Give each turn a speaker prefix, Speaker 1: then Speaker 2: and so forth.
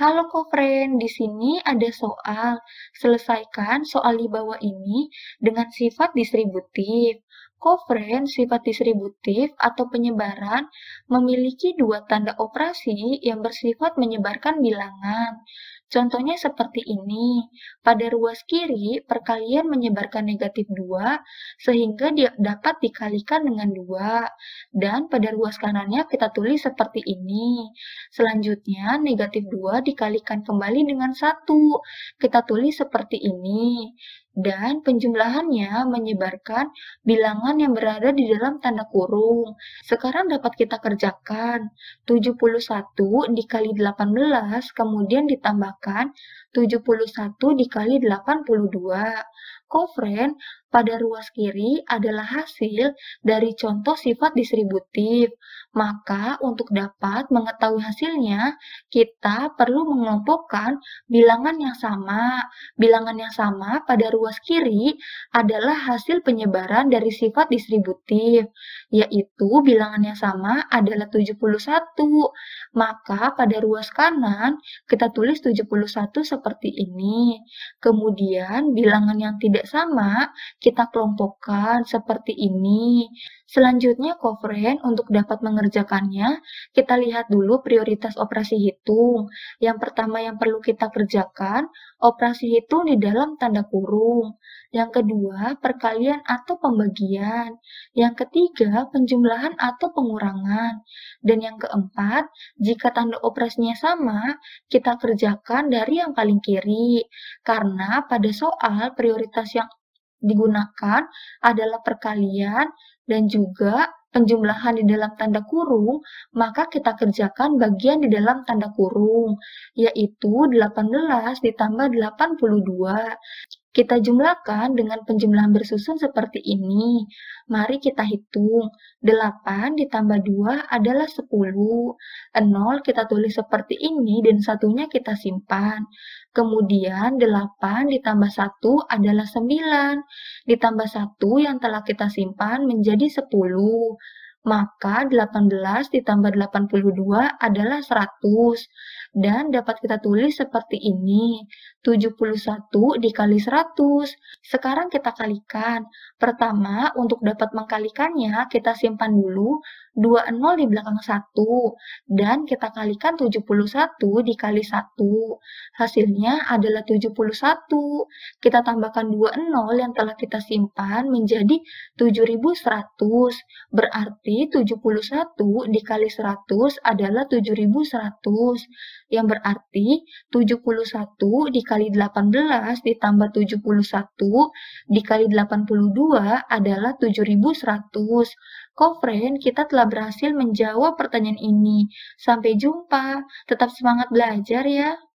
Speaker 1: Halo kofren, di sini ada soal. Selesaikan soal di bawah ini dengan sifat distributif. Kofren sifat distributif atau penyebaran memiliki dua tanda operasi yang bersifat menyebarkan bilangan. Contohnya seperti ini, pada ruas kiri perkalian menyebarkan negatif 2 sehingga dia dapat dikalikan dengan 2 dan pada ruas kanannya kita tulis seperti ini. Selanjutnya negatif 2 dikalikan kembali dengan 1, kita tulis seperti ini dan penjumlahannya menyebarkan bilangan yang berada di dalam tanda kurung. Sekarang dapat kita kerjakan 71 dikali 18 kemudian ditambahkan 71 dikali 82 kofren pada ruas kiri adalah hasil dari contoh sifat distributif. Maka untuk dapat mengetahui hasilnya, kita perlu mengelompokkan bilangan yang sama. Bilangan yang sama pada ruas kiri adalah hasil penyebaran dari sifat distributif, yaitu bilangan yang sama adalah 71. Maka pada ruas kanan kita tulis 71 seperti ini. Kemudian bilangan yang tidak tidak sama, kita kelompokkan seperti ini. Selanjutnya coveren untuk dapat mengerjakannya, kita lihat dulu prioritas operasi hitung. Yang pertama yang perlu kita kerjakan, operasi hitung di dalam tanda kurung. Yang kedua, perkalian atau pembagian. Yang ketiga, penjumlahan atau pengurangan. Dan yang keempat, jika tanda operasinya sama, kita kerjakan dari yang paling kiri. Karena pada soal prioritas yang digunakan adalah perkalian dan juga penjumlahan di dalam tanda kurung, maka kita kerjakan bagian di dalam tanda kurung, yaitu 18 ditambah 82. Kita jumlahkan dengan penjumlahan bersusun seperti ini. Mari kita hitung. 8 ditambah 2 adalah 10. 0 kita tulis seperti ini dan satunya kita simpan. Kemudian 8 ditambah 1 adalah 9. Ditambah 1 yang telah kita simpan menjadi 10. Maka 18 ditambah 82 adalah 100 dan dapat kita tulis seperti ini. 71 dikali 100. Sekarang kita kalikan. Pertama, untuk dapat mengkalikannya, kita simpan dulu 2 nol di belakang 1. Dan kita kalikan 71 dikali 1. Hasilnya adalah 71. Kita tambahkan 2 nol yang telah kita simpan menjadi 7100. Berarti 71 dikali 100 adalah 7100 yang berarti 71 dikali 18 ditambah 71 dikali 82 adalah 7100. Kofren, kita telah berhasil menjawab pertanyaan ini. Sampai jumpa, tetap semangat belajar ya.